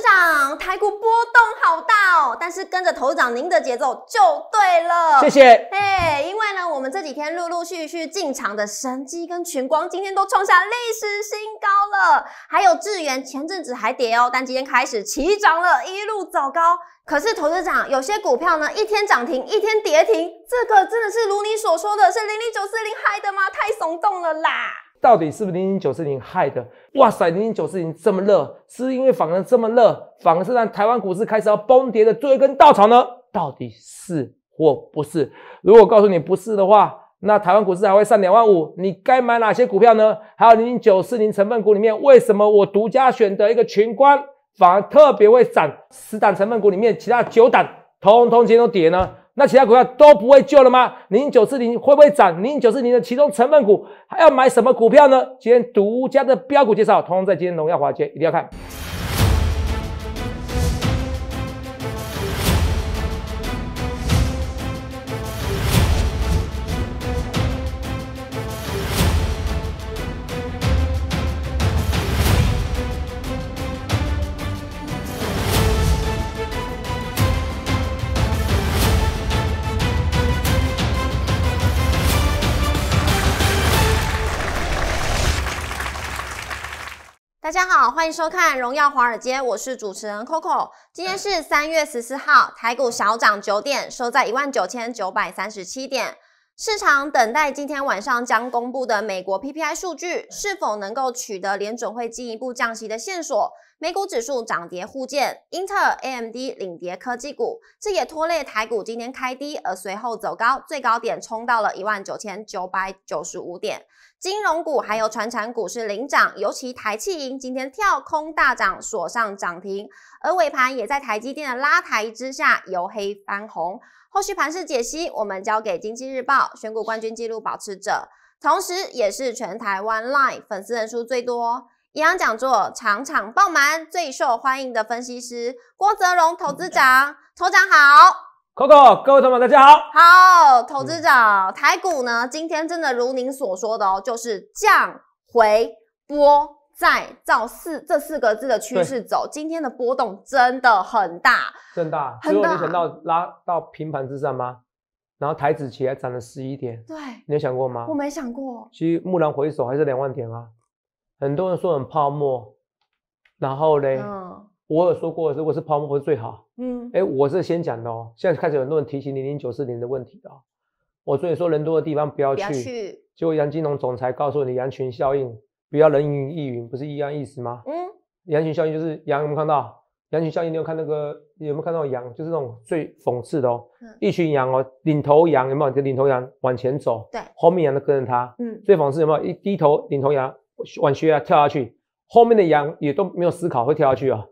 市长，台股波动好大哦，但是跟着头长您的节奏就对了。谢谢。因为呢，我们这几天陆陆续续进场的神机跟群光，今天都创下历史新高了。还有智元前阵子还跌哦，但今天开始齐涨了，一路走高。可是投资长，有些股票呢，一天涨停，一天跌停，这个真的是如你所说的是零零九四零嗨的吗？太耸动了啦！到底是不是零零九四零害的？哇塞，零零九四零这么热，是因为反而这么热，反而是让台湾股市开始要崩跌的最后一根稻草呢？到底是或不是？如果告诉你不是的话，那台湾股市还会上两万五？你该买哪些股票呢？还有零零九四零成分股里面，为什么我独家选的一个群关反而特别会涨，十档成分股里面其他九档通通全都跌呢？那其他股票都不会救了吗？零九四零会不会涨？零九四零的其中成分股还要买什么股票呢？今天独家的标股介绍，同样在今天荣耀华街一定要看。大家好，欢迎收看《荣耀华尔街》，我是主持人 Coco。今天是三月十四号，台股小涨九点，收在一万九千九百三十七点。市场等待今天晚上将公布的美国 PPI 数据，是否能够取得联准会进一步降息的线索？美股指数涨跌互见，英特尔、AMD 领跌科技股，这也拖累台股今天开低而随后走高，最高点冲到了一万九千九百九十五点。金融股还有传产股是领涨，尤其台气银今天跳空大涨，锁上涨停，而尾盘也在台积电的拉抬之下由黑翻红。后续盘势解析，我们交给《经济日报》选股冠军记录保持者，同时也是全台湾 LINE 粉丝人数最多、营养讲座场场爆满、最受欢迎的分析师郭泽荣投资长。投长好，Coco，各位同好，大家好。好，投资长，台股呢？今天真的如您所说的哦，就是降回波。在照四这四个字的趋势走，今天的波动真的很大，正大，你有想到拉到平盘之上吗？然后台子起来涨了十一点，对，你有想过吗？我没想过。其实木兰回首还是两万点啊，很多人说很泡沫，然后咧，我有说过，如果是泡沫不是最好，嗯，哎，我是先讲的哦，现在开始很多人提起零零九四年的问题哦，我所以说人多的地方不要去，果杨金龙总裁告诉你羊群效应，不要人云亦云，不是一样意思吗？嗯，羊群效应就是羊有没有看到？羊群效应你有看那个有没有看到羊？就是那种最讽刺的哦，一群羊哦，领头羊有没有？就领头羊往前走，对，后面羊都跟着它。嗯，最讽刺有没有？一低头，领头羊往悬崖跳下去，后面的羊也都没有思考会跳下去啊。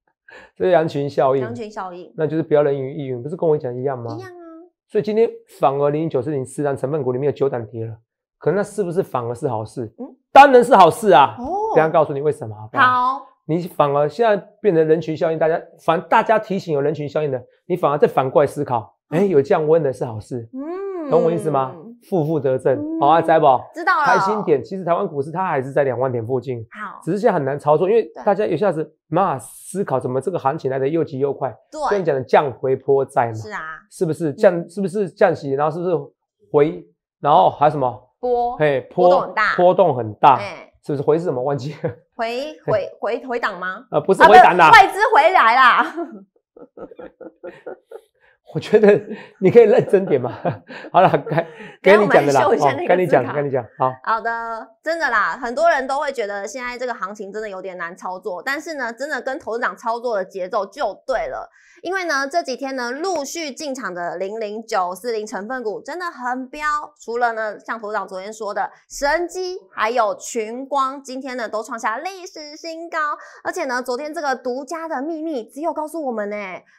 这是羊群效应，羊群效应，那就是不要人云亦云，不是跟我讲一样吗？一样啊。所以今天反而零零九四零四然成分股里面有九档跌了。可那是不是反而是好事？当然是好事啊！等下告诉你为什么？好，你反而现在变成人群效应，大家反大家提醒有人群效应的，你反而再反过来思考，哎，有降温的是好事，嗯，懂我意思吗？负负得正，好啊，仔宝，知道了，开心点。其实台湾股市它还是在两万点附近，好，只是现在很难操作，因为大家一下子嘛思考怎么这个行情来的又急又快，对你讲的降回坡在嘛，是啊，是不是降？是不是降息？然后是不是回？然后还有什么？波嘿，波动很大，波动很大，哎，是不是回是什么忘记？回回回回档吗？呃，不是回档啦，外资回来啦。我觉得你可以认真点嘛。好了，该该你讲的啦，跟你讲，跟你讲，好好的，真的啦，很多人都会觉得现在这个行情真的有点难操作，但是呢，真的跟投资长操作的节奏就对了。因为呢，这几天呢陆续进场的零零九四零成分股真的很彪，除了呢像头长昨天说的神机，还有群光，今天呢都创下历史新高。而且呢，昨天这个独家的秘密只有告诉我们呢，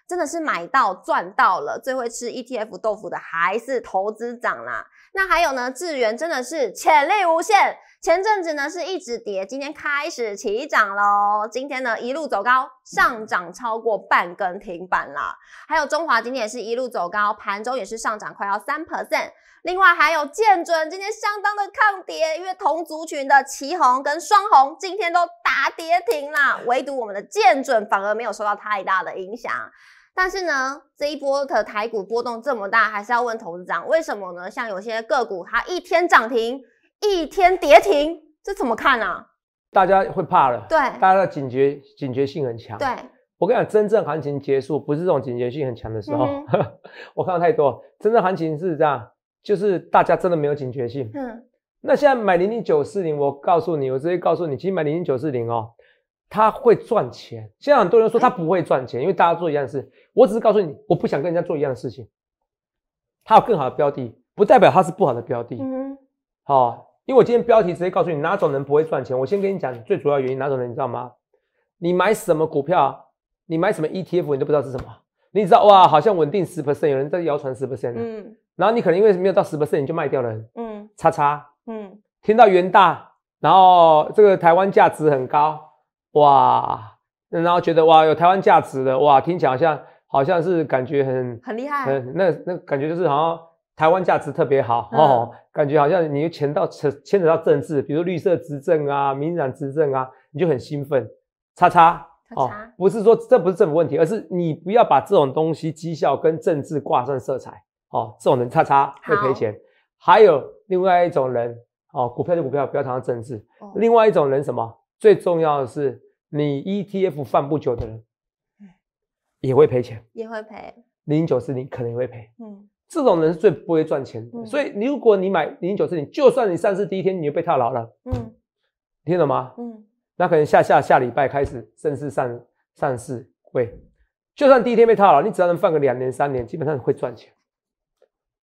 真的是买到赚到了。最会吃 ETF 豆腐的还是投资长啦。那还有呢，智源真的是潜力无限。前阵子呢是一直跌，今天开始起涨喽。今天呢一路走高，上涨超过半根停板啦。还有中华今天也是一路走高，盘中也是上涨快要三 percent。另外还有建准今天相当的抗跌，因为同族群的旗红跟双红今天都打跌停啦，唯独我们的建准反而没有受到太大的影响。但是呢，这一波的台股波动这么大，还是要问投资者为什么呢？像有些个股它一天涨停。一天跌停，这怎么看啊？大家会怕了，对，大家的警觉警觉性很强。对，我跟你讲，真正行情结束不是这种警觉性很强的时候。我看到太多，真正行情是这样，就是大家真的没有警觉性。嗯，那现在买零零九四零，我告诉你，我直接告诉你，其实买零零九四零哦，它会赚钱。现在很多人说它不会赚钱，因为大家做一样事，我只是告诉你，我不想跟人家做一样的事情。它有更好的标的，不代表它是不好的标的。嗯好。因为我今天标题直接告诉你哪种人不会赚钱。我先跟你讲最主要原因，哪种人你知道吗？你买什么股票，你买什么 ETF，你都不知道是什么。你知道哇，好像稳定十 percent，有人在谣传十 percent。嗯。然后你可能因为没有到十 percent，你就卖掉了。嗯。叉叉。嗯。听到元大，然后这个台湾价值很高，哇，然后觉得哇有台湾价值的，哇，听起来好像好像是感觉很很厉害。嗯，那那感觉就是好像。台湾价值特别好哦，感觉好像你牵到牵扯到政治，比如绿色执政啊、民染执政啊，你就很兴奋。叉叉哦，不是说这不是政府问题，而是你不要把这种东西绩效跟政治挂上色彩哦。这种人叉叉会赔钱。还有另外一种人哦，股票就股票，不要谈政治。另外一种人什么？最重要的是你 ETF 放不久的人也会赔钱，也会赔。零九四零可能也会赔。嗯。这种人是最不会赚钱的，所以如果你买零九四零，就算你上市第一天你就被套牢了，嗯，听懂吗？嗯，那可能下下下礼拜开始正式上上市会，就算第一天被套牢，你只要能放个两年三年，基本上会赚钱。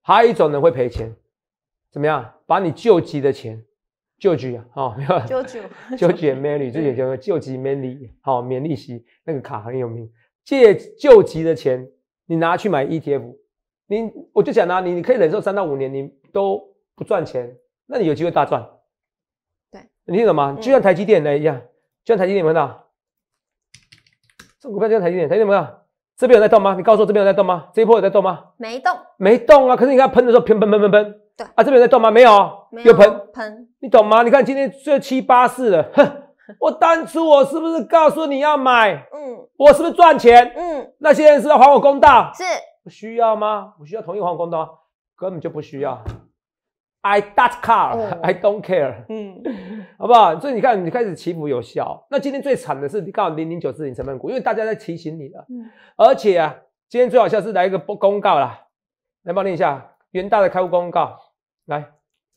还有一种人会赔钱，怎么样？把你救急的钱，救急啊，哦，没有，救急，救借 m a n e y 旧借救急 m a n e y 好，免利息那个卡很有名，借救急的钱，你拿去买 ETF。你我就讲啦，你你可以忍受三到五年，你都不赚钱，那你有机会大赚。对，你听懂吗？就像台积电的一样，就像台积电们的这股票，就像台积电台积电有？这边有在动吗？你告诉我这边有在动吗？这一波有在动吗？没动，没动啊！可是你看喷的时候，喷喷喷喷喷，对啊，这边在动吗？没有，有喷，喷，你懂吗？你看今天这七八四的，哼，我当初我是不是告诉你要买？嗯，我是不是赚钱？嗯，那些人是要还我公道？是。不需要吗？我需要同一皇宫的，根本就不需要。I don't care。嗯，好不好？所以你看，你开始起伏有效。那今天最惨的是，你告零零九四零成分股，因为大家在提醒你了。嗯。而且啊，今天最好笑是来一个不公告啦，来帮你一下，元大的开户公告来。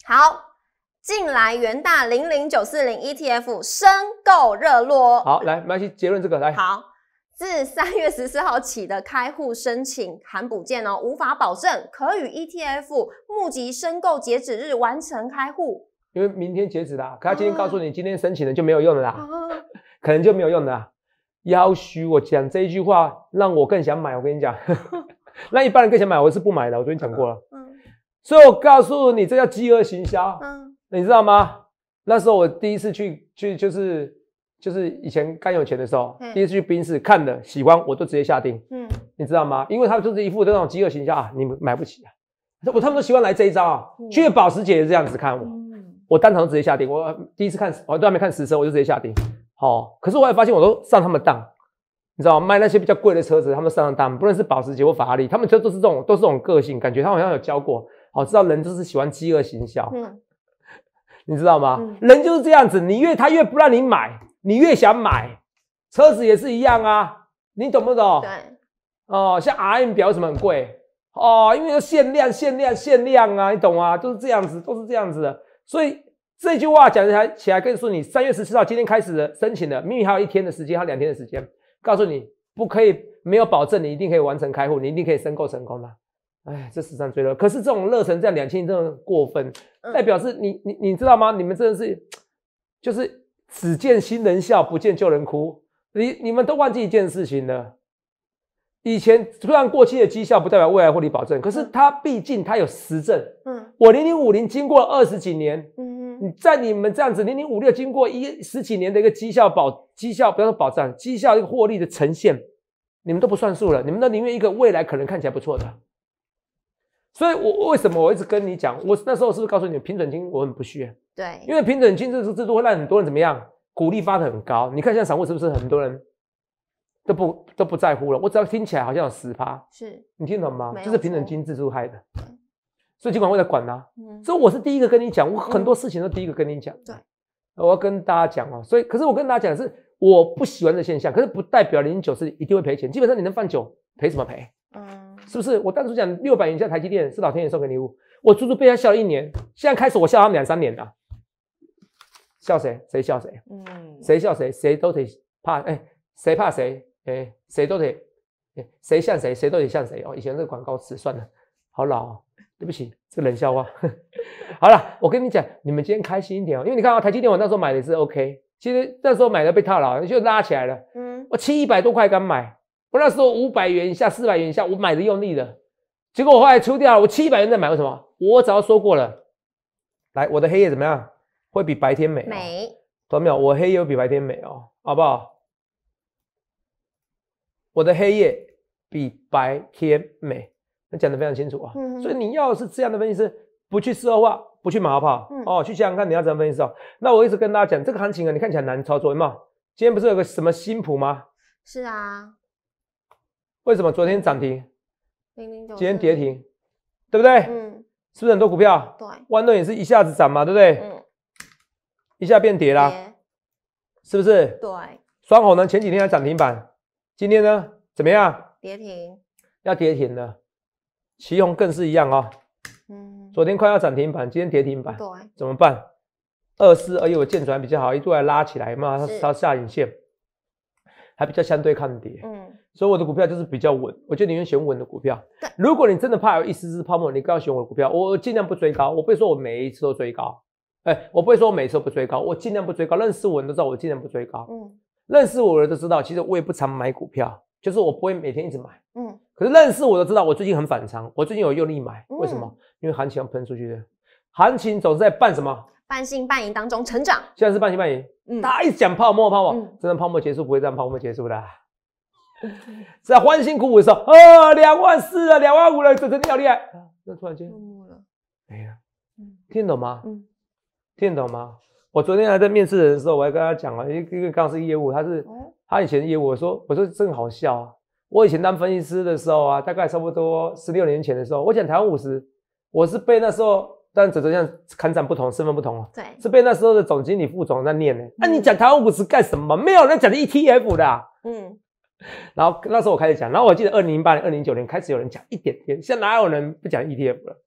好。近来元大零零九四零 ETF 申购热络。好，来我们一去结论这个来。好。自三月十四号起的开户申请含补件哦，无法保证可与 ETF 募集申购截止日完成开户。因为明天截止啦。可他今天告诉你今天申请了就没有用了啦，可能就没有用的。腰虚，我讲这一句话让我更想买。我跟你讲，那一般人更想买，我是不买的。我昨天讲过了，嗯，所以我告诉你，这叫饥饿行销，嗯，你知道吗？那时候我第一次去去就是。就是以前刚有钱的时候，第一次去宾士看的，喜欢，我都直接下定。嗯，你知道吗？因为他就是一副这种饥饿形象啊，你们买不起啊。我他们都喜欢来这一招啊，去了保时捷也这样子看我，我当场直接下定。我第一次看，我都没看实车，我就直接下定。好，可是我也发现我都上他们当，你知道吗？卖那些比较贵的车子，他们上当。不论是保时捷或法拉利，他们车都是这种都是这种个性感觉，他好像有教过，好知道人就是喜欢饥饿形销。嗯，你知道吗？人就是这样子，你越他越不让你买。你越想买，车子也是一样啊，你懂不懂？对，哦，像 R M 表什么很贵哦，因为限量，限量，限量啊，你懂啊？都是这样子，都是这样子的。所以这句话讲起来起来，告诉你，三月十四号今天开始申请的，明明还有一天的时间，还两天的时间，告诉你不可以，没有保证你一定可以完成开户，你一定可以申购成功的。哎，这史上最热，可是这种热成这样，两千亿真的过分，代表是你你你知道吗？你们真的是，就是。只见新人笑，不见旧人哭。你你们都忘记一件事情了。以前虽然过去的绩效不代表未来获利保证，可是它毕竟它有实证。嗯，我零零五零经过二十几年，嗯在你们这样子零零五六经过一十几年的一个绩效保绩效不要说保障绩效一个获利的呈现，你们都不算数了。你们都宁愿一个未来可能看起来不错的。所以我为什么我一直跟你讲，我那时候是不是告诉你平准金我很不屑？对，因为平等金制制度会让很多人怎么样？鼓励发的很高。你看现在散户是不是很多人都不都不在乎了？我只要听起来好像有死趴，是你听懂吗？没就是平等金制度害的。所以尽管为了管呐。嗯。所以我是第一个跟你讲，我很多事情都第一个跟你讲。对。我要跟大家讲哦，所以可是我跟大家讲是我不喜欢的现象，可是不代表零九是一定会赔钱。基本上你能放久，赔什么赔？嗯。是不是？我当初讲六百以下台积电是老天爷送给你物，我足足被他笑了一年。现在开始我笑他们两三年啊。笑谁谁笑谁，嗯，谁笑谁，谁都得怕，哎，谁怕谁，哎，谁都得，谁像谁，谁都得像谁哦。以前是广告词，算了，好老，哦，对不起，这冷笑话。好了，我跟你讲，你们今天开心一点哦，因为你看啊，台积电我那时候买的是 OK，其实那时候买的被套牢，就拉起来了。嗯，我七百多块敢买，我那时候五百元以下，四百元以下我买的用力了，结果我后来出掉，我七百元再买，为什么？我早说过了，来，我的黑夜怎么样？会比白天美。美。懂没有？我黑夜比白天美哦，好不好？我的黑夜比白天美，你讲的非常清楚啊。嗯。所以你要是这样的分析师，不去事后化，不去马好不好？嗯。哦，去想想看，你要怎么分析哦？那我一直跟大家讲，这个行情啊，你看起来难操作，有没有？今天不是有个什么新普吗？是啊。为什么昨天涨停？今天跌停，对不对？嗯。是不是很多股票？对。豌豆也是一下子涨嘛，对不对？嗯。一下变跌啦，是不是？对。双红呢？前几天还涨停板，今天呢？怎么样？跌停，要跌停了。旗红更是一样啊。嗯。昨天快要涨停板，今天跌停板。对。怎么办？二四二一，我建转比较好，一度还拉起来，嘛，它下影线，还比较相对抗跌。嗯。所以我的股票就是比较稳，我建宁你选稳的股票。如果你真的怕有一丝丝泡沫，你更要选我的股票。我尽量不追高，我不说我每一次都追高。哎，我不会说，我每次都不追高，我尽量不追高。认识我的人都知道，我尽量不追高。嗯，认识我的人都知道，其实我也不常买股票，就是我不会每天一直买。嗯，可是认识我都知道，我最近很反常，我最近有用力买。为什么？因为行情要喷出去的，行情总是在半什么？半信半疑当中成长。现在是半信半疑。嗯，大家一讲泡沫，泡沫，真的泡沫结束不会这样泡沫结束的，在欢欣鼓舞的时候，哦，两万四了，两万五了，这真的好厉害。啊，突然间，哎呀，听懂吗？嗯。听得懂吗？我昨天还在面试人的时候，我还跟他讲了，因为因为刚是业务，他是他以前业务，我说我说真好笑啊！我以前当分析师的时候啊，大概差不多十六年前的时候，我讲台湾五十，我是被那时候在纸折像看展不同，身份不同啊，对，是被那时候的总经理副总在念呢。那你讲台湾五十干什么？没有人讲的 ETF 的，嗯，然后那时候我开始讲，然后我记得二零零八年、二零零九年开始有人讲一点点，现在哪有人不讲 ETF 了？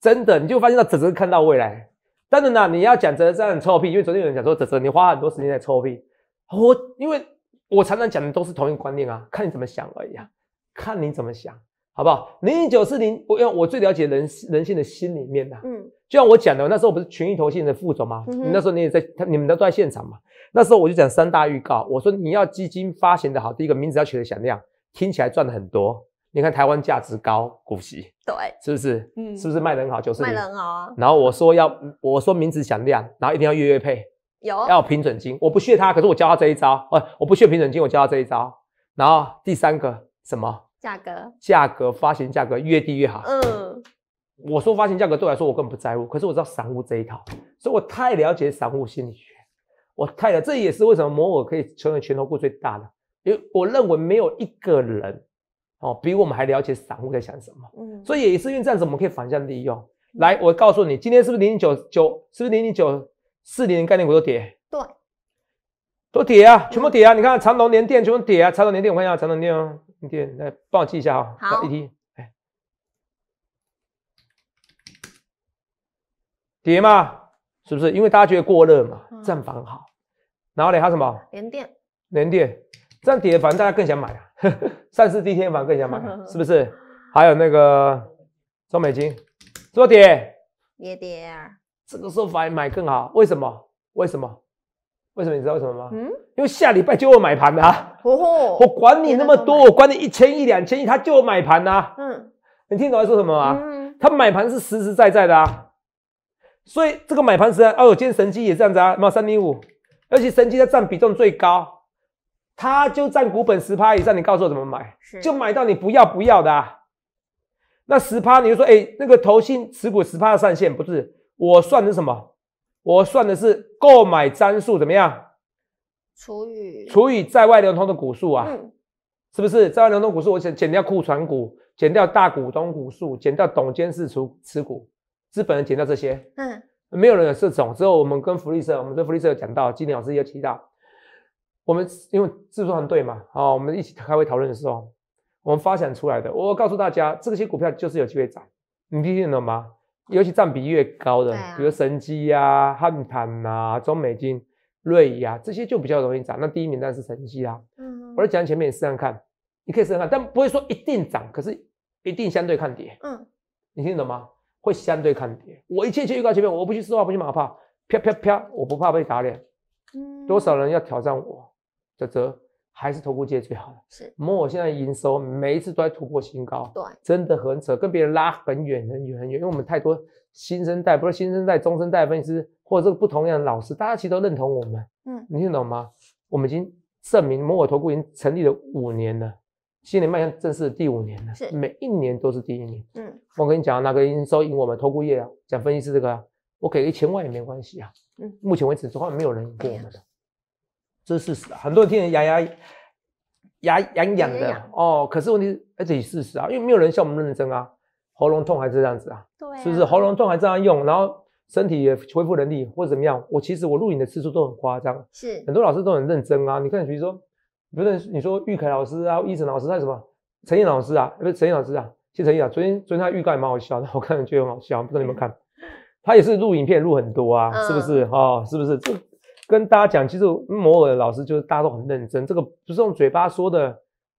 真的，你就发现他只是看到未来。当然啦，你要讲泽很臭屁，因为昨天有人讲说哲哲你花很多时间在臭屁。我因为我常常讲的都是同一观念啊，看你怎么想而已啊，看你怎么想，好不好？零一九四零，我因为我最了解人人性的心里面的，嗯，就像我讲的，那时候不是群益投信的副总吗？那时候你也在，你们都在现场嘛。那时候我就讲三大预告，我说你要基金发行的好，第一个名字要取得响亮，听起来赚的很多。你看台湾价值高，股息对，是不是？嗯，是不是卖的很好？就是卖卖很好啊。然后我说要，我说名字响亮，然后一定要月月配，有要有平准金。我不屑他，可是我教他这一招。哦，我不屑平准金，我教他这一招。然后第三个什么？价格，价格发行价格越低越好。嗯，我说发行价格对我来说我根本不在乎，可是我知道散户这一套，所以我太了解散户心理学，我太了。这也是为什么摩尔可以成为全头股最大的，因为我认为没有一个人。哦，比我们还了解散户在想什么，嗯，所以也是因为这样子，我们可以反向利用。来，我告诉你，今天是不是零零九九，是不是零零九四零概念股都跌？对，都跌啊，全部跌啊！你看长隆联电全部跌啊，长隆联电，我看一下，长隆联电，来帮我记一下啊，好，一提，哎，跌嘛，是不是？因为大家觉得过热嘛，正反好，然后呢，还有什么？联电，联电，这样跌，反正大家更想买啊。上市第一天，房更想买，是不是？还有那个中美金，跌也跌啊。这个时候反而买更好，为什么？为什么？为什么？你知道为什么吗？嗯，因为下礼拜就要买盘啊。哦吼！我管你那么多，我管你一千亿、两千亿，他就要买盘啊。嗯，你听懂在说什么吗？嗯，他买盘是实实在在的啊。所以这个买盘时，哦，今天神机也这样子啊，买三零五，而且神机它占比重最高。他就占股本十趴以上，你告诉我怎么买？就买到你不要不要的啊？那十趴你就说，哎，那个投信持股十趴的上限不是？我算的是什么？我算的是购买张数怎么样？除以除以在外流通的股数啊？是不是在外流通股数？我减减掉库存股，减掉大股东股数，减掉董监事除持股，资本人减掉这些？嗯，没有人有这种。之后我们跟福利社，我们跟福利社有讲到，今天老师己又提到。我们因为制作团队嘛，啊，我们一起开会讨论的时候，我们发展出来的。我告诉大家，这些股票就是有机会涨，你听解了吗？尤其占比越高的，比如神机啊、汉坦啊、中美金、瑞啊这些就比较容易涨。那第一名当然是神机啦。嗯，我在讲前面，你试着看，你可以试试看，但不会说一定涨，可是一定相对抗跌。嗯，你听懂吗？会相对抗跌。我一切切预告前面，我不去私话，不去马怕，啪啪啪，我不怕被打脸。嗯，多少人要挑战我？否则还是投顾界最好的。是摩尔现在营收每一次都在突破新高，对，真的很扯，跟别人拉很远，很远，很远。因为我们太多新生代，不是新生代，中生代分析师或者这个不同样的老师，大家其实都认同我们。嗯，你听懂吗？我们已经证明摩尔投顾已经成立了五年了，新年迈向正式的第五年了，是每一年都是第一年。嗯，我跟你讲，哪个营收赢我们投顾业啊？讲分析师这个，我给一千万也没关系啊。嗯，目前为止，从来没有人赢过我们的。这是事实啊，很多人听人牙牙牙痒痒的哦。可是问题是，而且也是事实啊，因为没有人像我们认真啊。喉咙痛还是这样子啊？对，是不是喉咙痛还这样用？然后身体也恢复能力或者怎么样？我其实我录影的次数都很夸张，是很多老师都很认真啊。你看，比如说，比如说你说玉凯老师啊，一晨老师，有什么？陈毅老师啊，不是陈毅老师啊，谢陈毅啊。昨天昨天他预告也蛮好笑，的，我看了觉得很好笑，不知道你们看。他也是录影片录很多啊，是不是？哦，是不是？这。跟大家讲，其实摩尔老师就是大家都很认真，这个不是用嘴巴说的。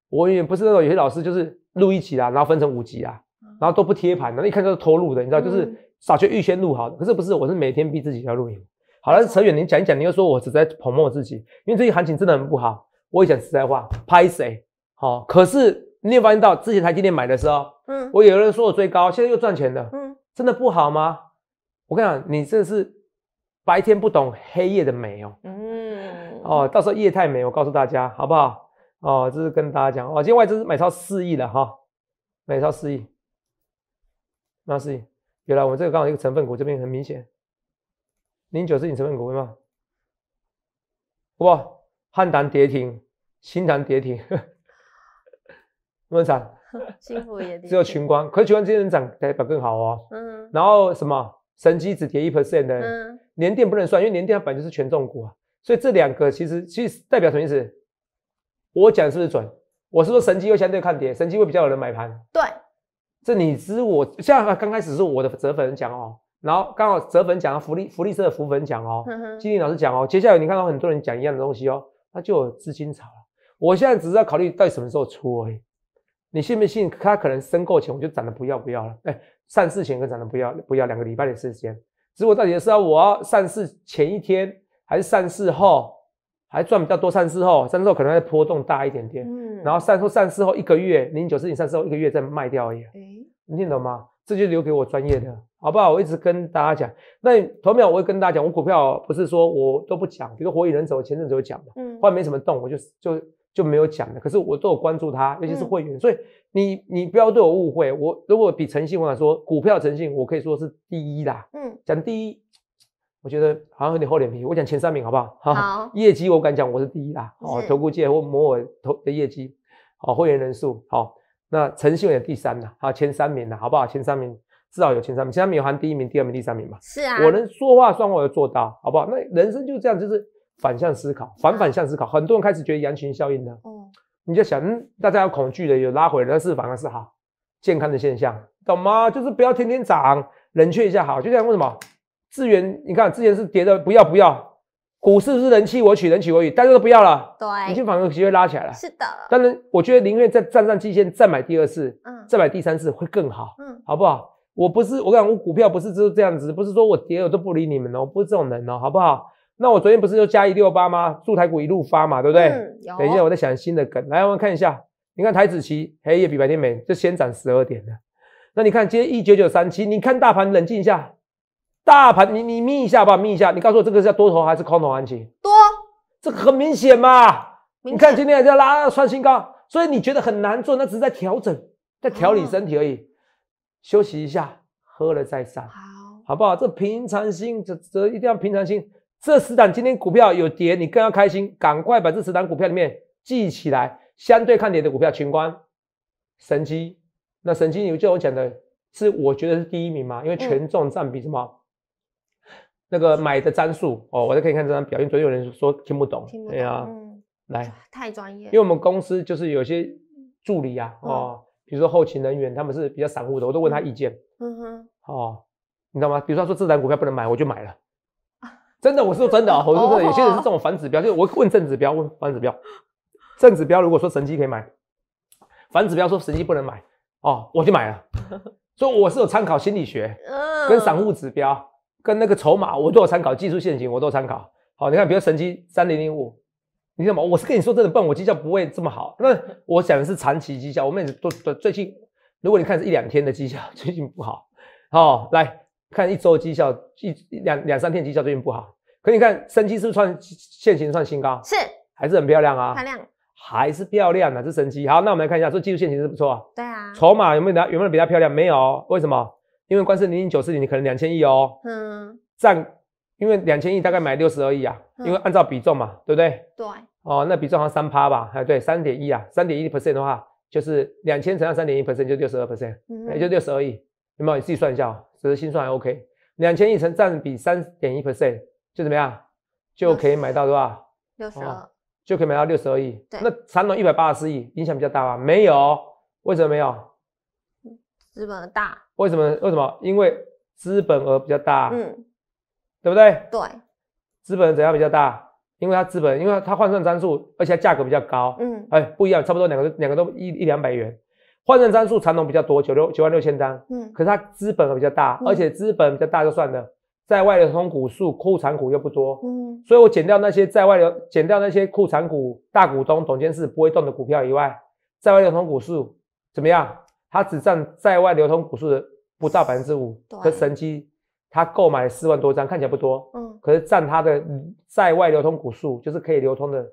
我也不是那种有些老师就是录一集啊，然后分成五集啊，然后都不贴盘的，一看就是偷录的，你知道，就是傻缺预先录好。的。可是不是，我是每天逼自己要录影。好了，陈远，你讲一讲，你又说我只在捧我自己，因为最近行情真的很不好。我讲实在话，拍谁好？可是你有发现到之前台积电买的时候，嗯，我有人说我最高，现在又赚钱了，嗯，真的不好吗？我跟你讲，你这是。白天不懂黑夜的美哦，嗯，哦，到时候夜太美，我告诉大家好不好？哦，这是跟大家讲哦，今天外资买超四亿了哈，买超四亿，那四亿，原来我们这个刚好一个成分股这边很明显，零九是成分股对吗？哇，汉唐跌停，新唐跌停，能不能涨？只有群光，可群光今天涨代表更好哦，嗯，然后什么神机只跌一 percent 的，嗯。年电不能算，因为年电它本身就是权重股啊，所以这两个其实其实代表什么意思？我讲是不是准？我是说神机会相对抗跌，神机会比较有人买盘。对，这你知我，像刚开始是我的折粉讲哦，然后刚好折粉讲福利福利社的福粉讲哦，金立老师讲哦，接下来你看到很多人讲一样的东西哦，那就资金炒了。我现在只是在考虑到底什么时候出而已。你信不信？他可能申购前我就涨得不要不要了，哎，上市前跟涨得不要不要，两个礼拜的时间。只不到底是要我要上市前一天还是上市后，还赚比较多？上市后，上市后可能会波动大一点点。嗯，然后上市上市后一个月，零九四零上市后一个月再卖掉而已。哎，你听懂吗？这就留给我专业的，好不好？我一直跟大家讲，那头秒我会跟大家讲，我股票不是说我都不讲，比如火影忍者，我前阵子有讲嘛。嗯，来没什么动，我就就。就没有讲的，可是我都有关注他，尤其是会员，所以你你不要对我误会。我如果比诚信，我敢说股票诚信，我可以说是第一啦。嗯，讲第一，我觉得好像有点厚脸皮。我讲前三名好不好？好，业绩我敢讲我是第一啦。哦，投顾界或某我投的业绩，好，会员人数好，那诚信也第三的好，前三名啦，好不好？前三名至少有前三名，前三名含第一名、第二名、第三名嘛？是啊，我能说话算话，我就做到，好不好？那人生就这样，就是。反向思考，反反向思考，很多人开始觉得羊群效应呢。嗯，你就想，嗯，大家有恐惧的，有拉回的，但是反而是好，健康的现象，懂吗？就是不要天天涨，冷却一下好。就像什么资源，你看之前是跌的，不要不要，股市是人气我取，人气我取，大家都不要了，对，已经反而机会拉起来了。是的。但是我觉得宁愿再站上期限，再买第二次，嗯，再买第三次会更好，嗯，好不好？我不是，我讲我股票不是就是这样子，不是说我跌了都不理你们哦，不是这种人哦，好不好？那我昨天不是又加一六八吗？祝台股一路发嘛，对不对？等一下，我在想新的梗，来，我们看一下。你看台子棋，黑夜比白天美，就先涨十二点的。那你看今天一九九三七，你看大盘冷静一下，大盘你你眯一下吧，眯一下。你告诉我，这个是要多头还是空头行情？多，这个很明显嘛。你看今天在拉，创新高，所以你觉得很难做，那只是在调整，在调理身体而已，休息一下，喝了再上，好，好不好？这平常心，这这一定要平常心。这十档今天股票有跌，你更要开心，赶快把这十档股票里面记起来，相对看跌的股票，群冠、神机。那神机有叫我讲的，是我觉得是第一名嘛？因为权重占比什么？那个买的张数哦，我就可以看这张表。因为昨天有人说听不懂，对啊，嗯，来，太专业。因为我们公司就是有些助理啊，哦，比如说后勤人员，他们是比较散户的，我都问他意见。嗯哼，哦，你知道吗？比如说说这档股票不能买，我就买了。真的，我说真的啊，我说真的，有些人是这种反指标，就我问正指标，问反指标，正指标如果说神机可以买，反指标说神机不能买，哦，我就买了，所以我是有参考心理学，跟散户指标，跟那个筹码，我都有参考技术线型，我都有参考。好，你看，比如神机三零零五，你知道吗？我是跟你说真的，笨，我绩效不会这么好。那我讲的是长期绩效，我们也都最近，如果你看是一两天的绩效，最近不好。好，来。看一周绩效，一两两三天绩效最近不好。可你看，生机是不是创现行创新高？是，还是很漂亮啊！漂亮，还是漂亮，啊，这生机？好，那我们来看一下，说技术现行是不错。对啊，筹码有没有有没有比它漂亮？没有。为什么？因为官司零零九四你可能两千亿哦。嗯。占，因为两千亿大概买六十二亿啊，因为按照比重嘛，对不对？对。哦，那比重好像三趴吧？哎，对，三点一啊，三点一 percent 的话，就是两千乘上三点一 percent 就六十二 percent，嗯，也就六十二亿。有没有你自己算一下？只是心算还 OK，两千亿成占比三点一 percent，就怎么样，就可以买到多少？六十二，就可以买到六十二亿。那残损一百八十四亿，影响比较大吧？没有，为什么没有？资本大。为什么？为什么？因为资本额比较大。嗯，对不对？对。资本怎样比较大？因为它资本，因为它换算参数，而且价格比较高。嗯，哎，不一样，差不多两个两个都一一两百元。换手张数，长龙比较多，九六九万六千张，嗯，可是它资本比较大，而且资本比较大就算了，在外流通股数库藏股又不多。嗯，所以我减掉那些在外流，减掉那些库藏股大股东、董监事不会动的股票以外，在外流通股数怎么样？它只占在外流通股数的不到百分之五。可神奇，它购买四万多张，看起来不多。嗯，可是占它的在外流通股数，就是可以流通的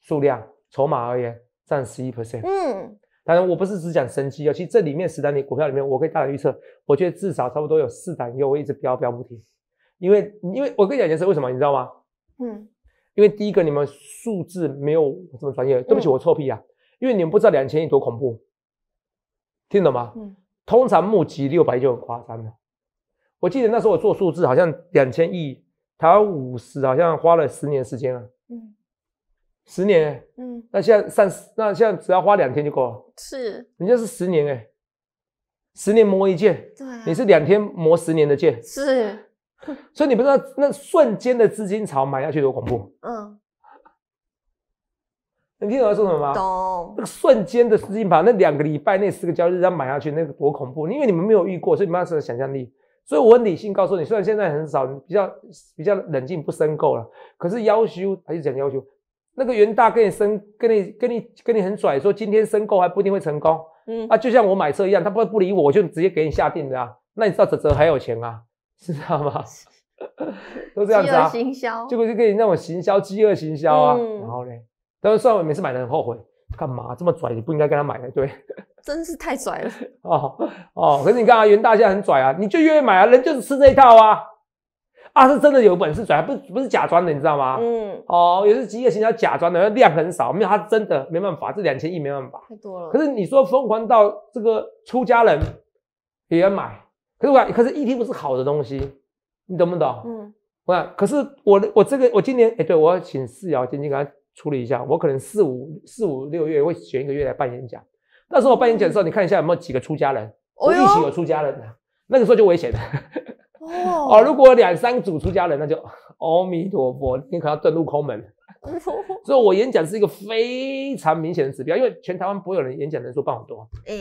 数量筹码而言，占十一 percent。嗯。当然，我不是只讲神机哦。其实这里面十档的股票里面，我可以大胆预测，我觉得至少差不多有四档会一直飙飙不停。因为，因为我跟你讲一件事，为什么你知道吗？嗯。因为第一个，你们数字没有这么专业。对不起，我臭屁啊。因为你们不知道两千亿多恐怖，听懂吗？嗯。通常募集六百亿就很夸张了。我记得那时候我做数字，好像两千亿，湾五十，好像花了十年时间啊。嗯。十年嗯，那现在三十，那现在只要花两天就够了。是，人家是十年哎，十年磨一剑，对，你是两天磨十年的剑。是，所以你不知道那瞬间的资金潮买下去多恐怖。嗯，你听懂我说什么吗？懂。那个瞬间的资金盘，那两个礼拜那四个交易日要买下去，那个多恐怖！因为你们没有遇过，所以你们要靠想象力。所以我理性告诉你，虽然现在很少，比较比较冷静，不申购了，可是要求还是讲要求。那个元大跟你申，跟你跟你跟你很拽，说今天申购还不一定会成功，嗯啊，就像我买车一样，他不不理我，我就直接给你下定的啊。那你知道泽泽还有钱啊，是这样吗？都这样子啊，结果就给你那种行销饥饿行销啊。然后嘞，他是算我每次买的很后悔，干嘛这么拽？你不应该跟他买的，对，真是太拽了。哦哦，可是你看啊，元大现在很拽啊，你就越买啊，人就是吃这一套啊。啊，是真的有本事转，不不是假装的，你知道吗？嗯。哦，也是急业型要假装的，量很少，没有，他是真的，没办法，这两千亿没办法。太多了。可是你说疯狂到这个出家人也要买，可是我，可是 ET 不是好的东西，你懂不懂？嗯。我可是我，我这个，我今年，哎，对我要请四尧、金金给他处理一下，我可能四五、四五六月会选一个月来办演讲。那时候我办演讲的时候，你看一下有没有几个出家人，一起有出家人，那个时候就危险了。哦，如果两三组出家人，那就阿弥陀佛，你可能遁入空门。所以，我演讲是一个非常明显的指标，因为全台湾会有人演讲人数办好多。嗯，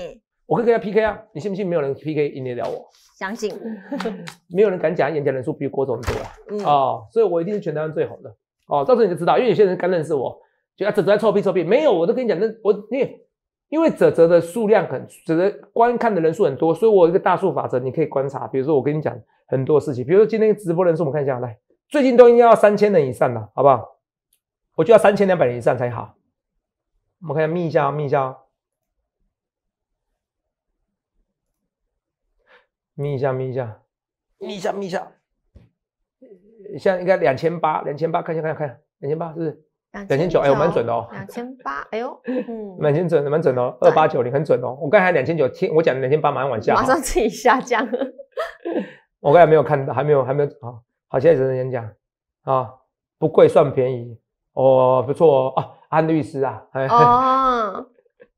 我可以跟他 PK 啊，你信不信没有人 PK 赢得了我？相信，没有人敢讲演讲人数比郭总多啊。哦，所以我一定是全台湾最好的。哦，到时候你就知道，因为有些人刚认识我，就他只在臭屁臭屁，没有我都跟你讲，那我你。因为折折的数量很，折折观看的人数很多，所以我一个大数法则，你可以观察。比如说，我跟你讲很多事情，比如说今天直播人数，我们看一下，来，最近都应该要三千人以上了，好不好？我就要三千两百人以上才好。我们看一下，眯一下，眯一下，眯一下，眯一下，眯一下，眯一下。现在应该两千八，两千八，看一下，看一下，两千八是不是？两千九哎，我蛮准的哦。两千八，哎呦，嗯，蛮准的，蛮准哦。二八九零很准哦。我刚才两千九，听我讲两千八，马上往下，马上自己下降。我刚才没有看到，还没有，还没有啊。好，现在只能先讲啊，不贵算便宜，哦，不错哦。啊，安律师啊，哦，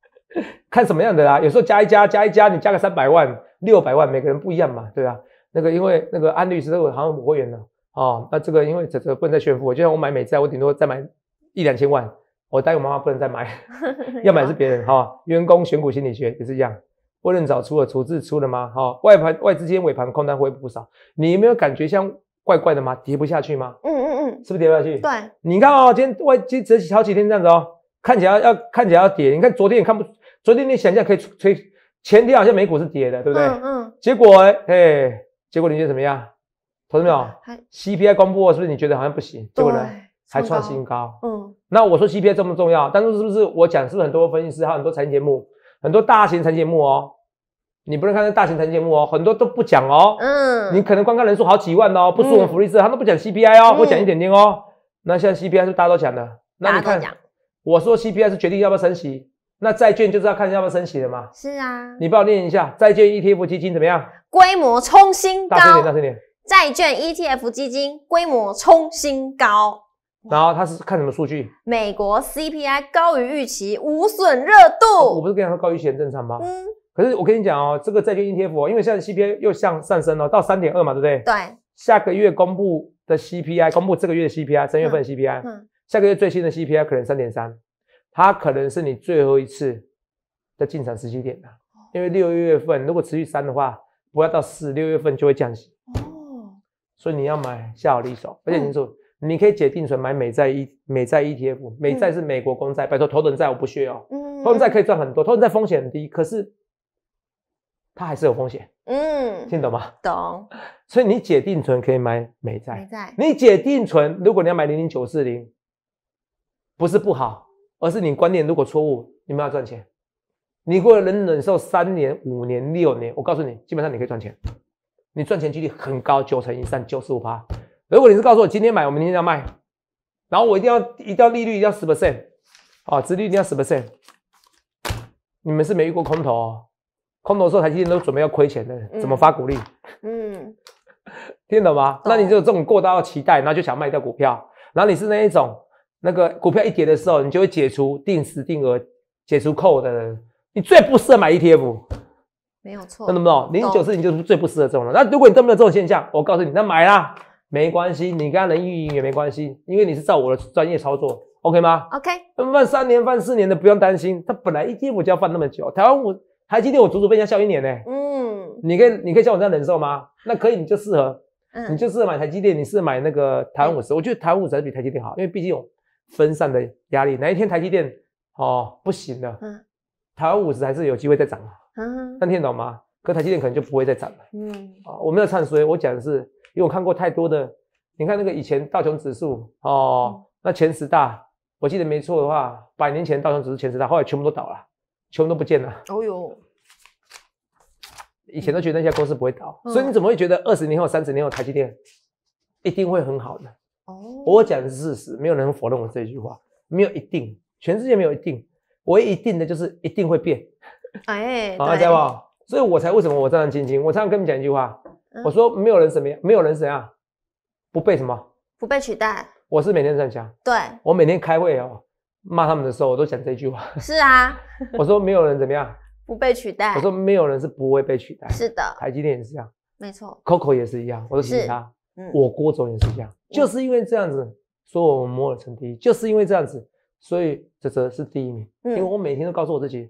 看什么样的啊？有时候加一加，加一加，你加个三百万、六百万，每个人不一样嘛，对吧？那个，因为那个安律师，我好像我会员了啊。那这个，因为这这不能再炫富，就像我买美债，我顶多再买。一两千万，我答应我妈妈不能再买，要买是别人哈。员工选股心理学也是一样，不论早出了、处置出了吗？哈，外盘、外资今天尾盘空单会不少，你有没有感觉像怪怪的吗？跌不下去吗？嗯嗯嗯，是不是跌不下去？对，你看哦，今天外今这好几天这样子哦，看起来要看起来要跌，你看昨天也看不，昨天你想象可以吹，前天好像美股是跌的，对不对？嗯嗯，结果哎，结果你觉得怎么样？同志们有？CPI 公布是不是你觉得好像不行？对。才创新高。嗯，那我说 CPI 这么重要，但是是不是我讲是是很多分析师还有很多财经节目，很多大型财经节目哦，你不能看那大型财经节目哦，很多都不讲哦。嗯，你可能观看人数好几万哦，不是我们福利日，他都不讲 CPI 哦，不讲一点点哦。那现在 CPI 是大家都讲的，那你看，我说 CPI 是决定要不要升息，那债券就是要看要不要升息的嘛。是啊，你帮我念一下债券 ETF 基金怎么样？规模冲新高，大声点，大声点。债券 ETF 基金规模冲新高。然后他是看什么数据？美国 CPI 高于预期，无损热度。我不是跟你说高于预期很正常吗？嗯。可是我跟你讲哦，这个债券天跌幅，因为现在 CPI 又向上升了，到三点二嘛，对不对？对。下个月公布的 CPI，公布这个月的 CPI，三月份的 CPI，嗯，下个月最新的 CPI 可能三点三，它可能是你最后一次的进场时机点了。因为六月份如果持续三的话，不要到四，六月份就会降息哦。所以你要买下好利手，而且林总。你可以解定存买美债一美债 ETF，美债是美国公债，拜托头等债我不屑哦。嗯，等债可以赚很多，头等债风险很低，可是它还是有风险。嗯，听懂吗？懂。所以你解定存可以买美债。美债，你解定存，如果你要买零零九四零，不是不好，而是你观念如果错误，你们要赚钱。你如果能忍受三年、五年、六年，我告诉你，基本上你可以赚钱，你赚钱几率很高，九成以上，九十五八。如果你是告诉我今天买，我明天要卖，然后我一定要一定要利率一定要十 percent，啊，殖率一定要十 percent，你们是没遇过空头，空头时候台积电都准备要亏钱的，怎么发鼓励？嗯，听懂吗？那你就有这种过大的期待，然后就想卖掉股票，然后你是那一种那个股票一跌的时候，你就会解除定时定额解除扣的人，你最不适合买 ETF，没有错，听得没有？零九四你就是最不适合这种的。那如果你都没有这种现象，我告诉你，那买啦。没关系，你刚刚能运营也没关系，因为你是照我的专业操作，OK 吗？OK，放三年放四年的不用担心，它本来一天我就要放那么久。台湾五台积电我足足被人家笑一年呢。嗯，你可以你可以像我这样忍受吗？那可以你就适合，嗯，你就适合买台积电，你适合买那个台湾五十。我觉得台湾五十比台积电好，因为毕竟分散的压力，哪一天台积电哦不行了，嗯，台湾五十还是有机会再涨的。嗯，能听懂吗？可台积电可能就不会再涨了。嗯，啊，我没有唱衰，我讲的是，因为我看过太多的。你看那个以前道琼指数哦，那前十大，我记得没错的话，百年前道琼指数前十大，后来全部都倒了，全部都不见了。哦呦，以前都觉得那些公司不会倒，所以你怎么会觉得二十年后、三十年后台积电一定会很好呢？哦，我讲的是事实，没有人否认我这句话。没有一定，全世界没有一定，唯一一定的就是一定会变。哎，好，大家好。所以我才为什么我战战兢兢。我常常跟你讲一句话，我说没有人怎么样，没有人怎样，不被什么？不被取代。我是每天这样讲。对。我每天开会哦，骂他们的时候，我都讲这句话。是啊。我说没有人怎么样？不被取代。我说没有人是不会被取代。是的，台积电也是这样。没错。Coco 也是一样。我提醒他，我郭总也是这样。就是因为这样子，所以我们摩尔成第一。就是因为这样子，所以哲哲是第一名。因为我每天都告诉我自己。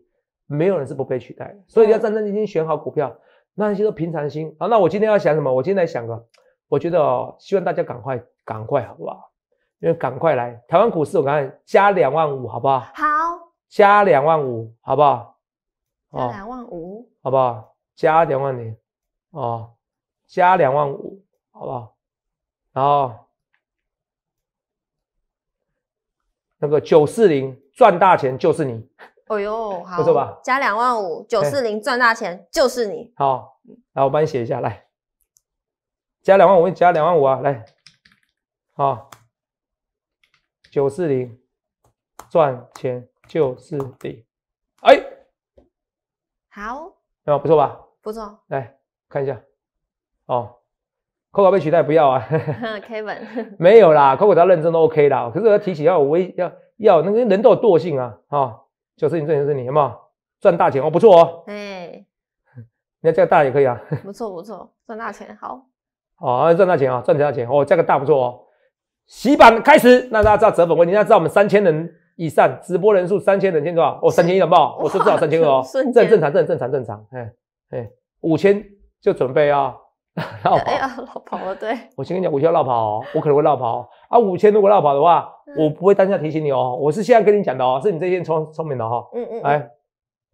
没有人是不被取代的，所以要战战兢兢选好股票，那些都平常心好，那我今天要想什么？我今天在想个，我觉得哦，希望大家赶快赶快好不好？因为赶快来台湾股市，我赶快加两万五好不好？好，加两万五好不好？哦，两万五好不好？加两万零哦，加两万五好不好？然后那个九四零赚大钱就是你。哦呦，不错吧？加两万五，九四零赚大钱，就是你。好，来我帮你写一下，来，加两万五，加两万五啊，来，好，九四零赚钱就是你。哎，好，那不错吧？不错，来看一下，哦，扣卡被取代，不要啊。Kevin，没有啦，扣卡只认真都 OK 啦。可是要提醒，要有微，要要那个人都有惰性啊，哈。就是你，这就是你，好不好？赚大钱哦，不错哦。哎，你看这个大也可以啊。不错不错，赚大钱好。好啊，赚大钱啊，赚大钱，哦，价格大不错哦。洗板开始，那大家知道折本题，大家知道我们三千人以上直播人数三千人，现在多少？哦，三千一，好不好？我说至少三千二。哦，正正常正正常正常，哎哎，五千就准备啊，绕跑，绕跑，对。我先跟你讲，五千要绕跑，哦，我可能会绕跑哦、啊。五千如果绕跑的话。我不会当下提醒你哦，我是现在跟你讲的哦，是你这些聪聪明的哈。嗯嗯。来，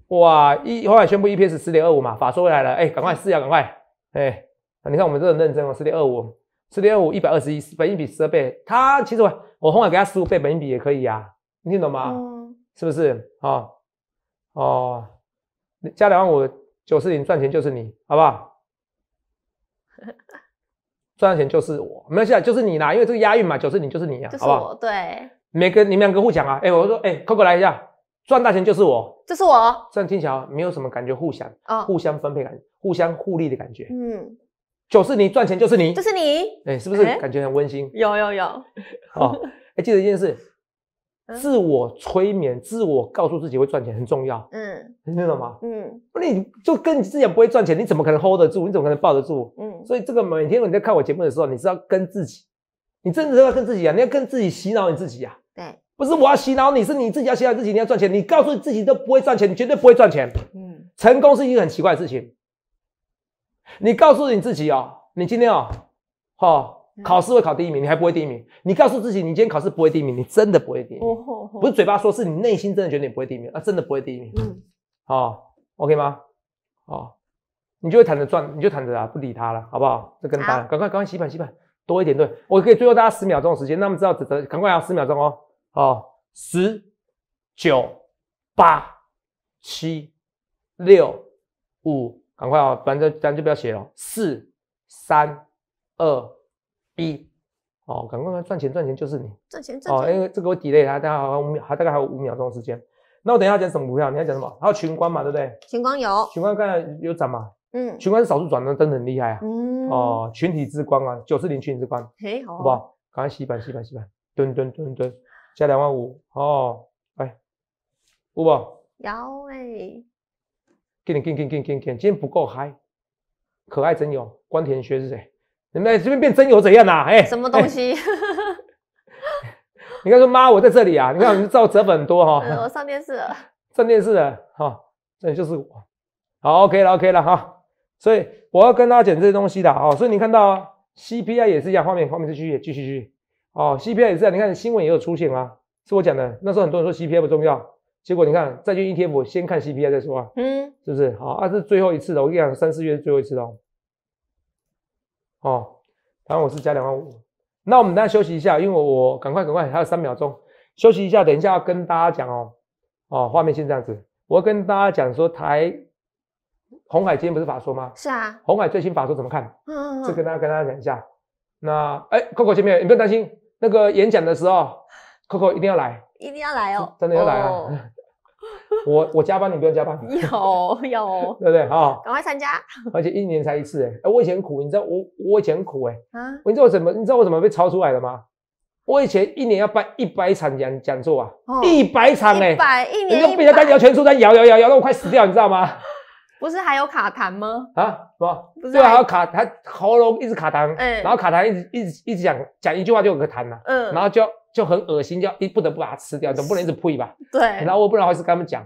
哇，一后来宣布 EPS 十点二五嘛，法说来了，哎，赶快试呀，赶快，哎，你看我们这很认真哦，十点二五，十点二五一百二十一，本一比十二倍，他其实我我后来给他十五倍本一比也可以呀，你听懂吗？嗯。是不是？啊，哦，加两万五九四零赚钱就是你，好不好？赚大钱就是我，没关系，就是你啦，因为这个押韵嘛，九是你就是你呀，好是我，对，每个你们两个互讲啊，哎，我说，哎，扣扣来一下，赚大钱就是我，这是我，这样听起来没有什么感觉，互相啊，互相分配感，互相互利的感觉，嗯，九是你赚钱就是你，就是你，哎，是不是感觉很温馨？有有有，好，还记得一件事。自我催眠，自我告诉自己会赚钱很重要。嗯，听懂吗？嗯，那你就跟你自己不会赚钱，你怎么可能 hold 得住？你怎么可能抱得住？嗯，所以这个每天你在看我节目的时候，你是要跟自己，你真的是要跟自己啊！你要跟自己洗脑你自己啊！对，不是我要洗脑你，是你自己要洗脑自己。你要赚钱，你告诉自己都不会赚钱，你绝对不会赚钱。嗯，成功是一个很奇怪的事情。你告诉你自己哦，你今天哦，好。考试会考第一名，你还不会第一名。你告诉自己，你今天考试不会第一名，你真的不会第一。名。不是嘴巴说，是你内心真的觉得你不会第一名，那真的不会第一名。嗯，好，OK 吗？哦，你就会躺着赚，你就躺着啊，不理他了，好不好？这跟大家，赶快赶快洗板洗板，多一点对。我可以最后大家十秒钟的时间，那我们知道得赶快啊，十秒钟哦，好，十九八七六五，赶快啊，反正咱就不要写了，四三二。一，哦，赶快快赚钱赚钱就是你赚钱赚钱哦，因为这个我 delay 了，大概还五秒，还大概还有五秒钟时间。那我等一下讲什么股票？你要讲什么？还有群光嘛，对不对？群光有，群光看有涨嘛？嗯，群光是少数转的，真的很厉害啊。嗯，哦，群体之光啊，九四零群体之光。嘿，好，好不好？赶快洗板洗板洗板，蹲蹲蹲蹲，加两万五。哦，来，有宝，有诶，给你给你给你给你给你，今天不够嗨，可爱真有。关田学是谁？你们这边变真有怎样啊？哎，什么东西？你看说妈，我在这里啊！你看，你道折本很多哈。我上电视了，上电视了哈，这里就是我。好，OK 了，OK 了哈。所以我要跟大家讲这些东西的啊。所以你看到 c p i 也是一样，画面画面继续，继续继续。哦，CPI 也是样，你看新闻也有出现啊，是我讲的。那时候很多人说 CPI 不重要，结果你看债券 ETF 先看 CPI 再说啊，嗯，是不是？好，那是最后一次了。我跟你讲，三四月是最后一次了。哦，反正我是加两万五。那我们等下休息一下，因为我赶快赶快，还有三秒钟休息一下，等一下要跟大家讲哦。哦，画面先这样子，我要跟大家讲说台红海今天不是法说吗？是啊。红海最新法说怎么看？嗯嗯嗯。这跟大家跟大家讲一下。那哎，Coco 前面你不要担心，那个演讲的时候，Coco 一定要来，一定要来哦，真的要来啊。我我加班你不用加班，有有 对不对好，赶快参加，而且一年才一次哎！我以前苦，你知道我我以前很苦哎啊！你知道我怎么你知道我怎么被超出来的吗？我以前一年要办一百场讲讲座啊，一百场哎，一百一年你就被人家全书单摇摇摇摇到我快死掉，你知道吗？不是还有卡痰吗？啊什么？对还有卡痰，喉咙一直卡痰，然后卡痰一直一直一直讲讲一句话就有个痰了，嗯，然后就。就很恶心，就要一不得不把它吃掉，总不能一直呸吧？对。然后我不然还是跟他们讲，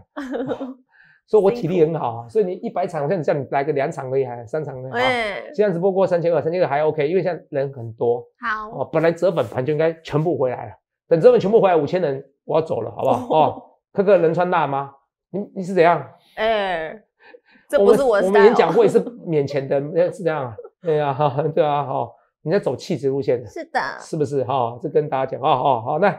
说我体力很好啊，所以你一百场，现在叫你来个两场可以，还，三场呢。啊。现在直播过三千二，三千二还 OK，因为现在人很多。好。哦，本来折本盘就应该全部回来了，等折本全部回来五千人，我要走了，好不好？哦，可可，仁川大妈，你你是怎样？哎，这不是我。我们讲过是免钱的，是这样啊？对啊，哈，对啊，好。你在走气质路线，是的，是不是？哈，这跟大家讲啊哦、好，那